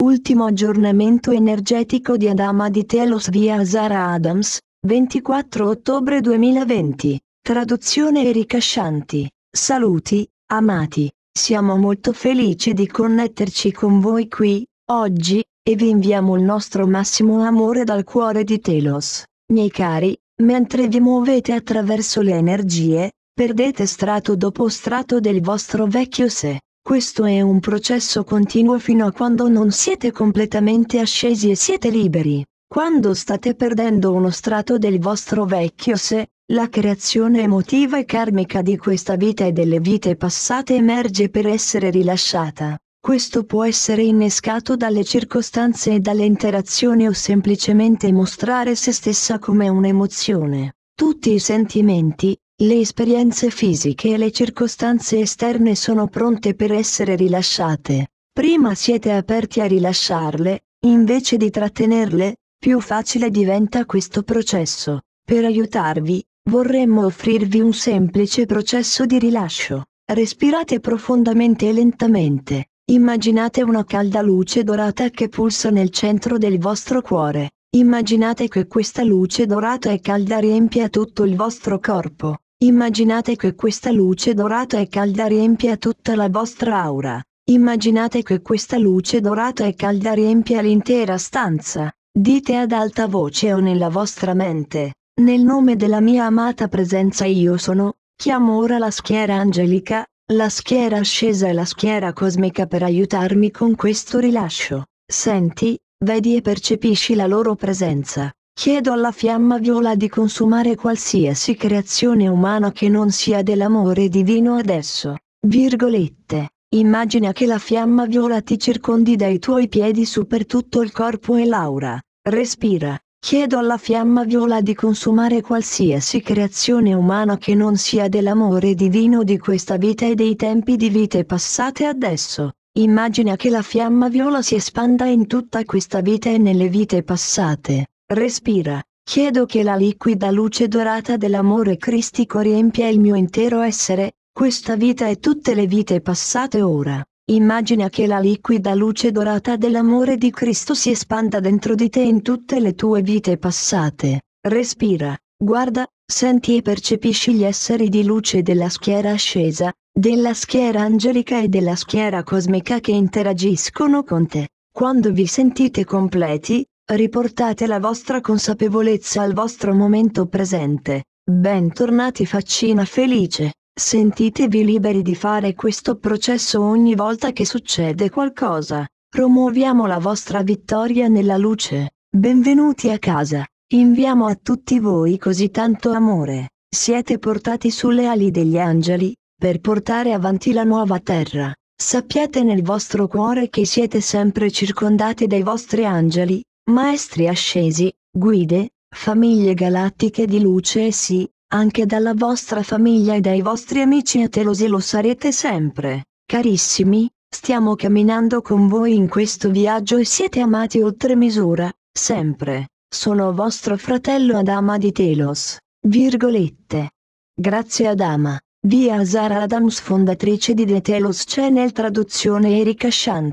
Ultimo aggiornamento energetico di Adama di Telos via Zara Adams, 24 ottobre 2020. Traduzione Erika Scianti. Saluti, amati, siamo molto felici di connetterci con voi qui, oggi, e vi inviamo il nostro massimo amore dal cuore di Telos. Miei cari, mentre vi muovete attraverso le energie, perdete strato dopo strato del vostro vecchio sé. Questo è un processo continuo fino a quando non siete completamente ascesi e siete liberi. Quando state perdendo uno strato del vostro vecchio sé, la creazione emotiva e karmica di questa vita e delle vite passate emerge per essere rilasciata. Questo può essere innescato dalle circostanze e dalle interazioni o semplicemente mostrare se stessa come un'emozione. Tutti i sentimenti, le esperienze fisiche e le circostanze esterne sono pronte per essere rilasciate. Prima siete aperti a rilasciarle, invece di trattenerle, più facile diventa questo processo. Per aiutarvi, vorremmo offrirvi un semplice processo di rilascio. Respirate profondamente e lentamente. Immaginate una calda luce dorata che pulsa nel centro del vostro cuore. Immaginate che questa luce dorata e calda riempia tutto il vostro corpo. Immaginate che questa luce dorata e calda riempia tutta la vostra aura. Immaginate che questa luce dorata e calda riempia l'intera stanza. Dite ad alta voce o nella vostra mente, nel nome della mia amata presenza io sono, chiamo ora la schiera angelica, la schiera ascesa e la schiera cosmica per aiutarmi con questo rilascio. Senti, vedi e percepisci la loro presenza. Chiedo alla fiamma viola di consumare qualsiasi creazione umana che non sia dell'amore divino adesso. Virgolette. Immagina che la fiamma viola ti circondi dai tuoi piedi su per tutto il corpo e l'aura. Respira. Chiedo alla fiamma viola di consumare qualsiasi creazione umana che non sia dell'amore divino di questa vita e dei tempi di vite passate adesso. Immagina che la fiamma viola si espanda in tutta questa vita e nelle vite passate. Respira, chiedo che la liquida luce dorata dell'amore cristico riempia il mio intero essere, questa vita e tutte le vite passate ora. Immagina che la liquida luce dorata dell'amore di Cristo si espanda dentro di te in tutte le tue vite passate. Respira, guarda, senti e percepisci gli esseri di luce della schiera ascesa, della schiera angelica e della schiera cosmica che interagiscono con te. Quando vi sentite completi, Riportate la vostra consapevolezza al vostro momento presente. Bentornati faccina felice. Sentitevi liberi di fare questo processo ogni volta che succede qualcosa. Promuoviamo la vostra vittoria nella luce. Benvenuti a casa. Inviamo a tutti voi così tanto amore. Siete portati sulle ali degli angeli, per portare avanti la nuova terra. Sappiate nel vostro cuore che siete sempre circondati dai vostri angeli, maestri ascesi, guide, famiglie galattiche di luce e sì, anche dalla vostra famiglia e dai vostri amici atelosi lo sarete sempre, carissimi, stiamo camminando con voi in questo viaggio e siete amati oltre misura, sempre, sono vostro fratello Adama di Telos, virgolette. Grazie Adama, via Zara Adams fondatrice di The Telos Channel traduzione Erika Shant.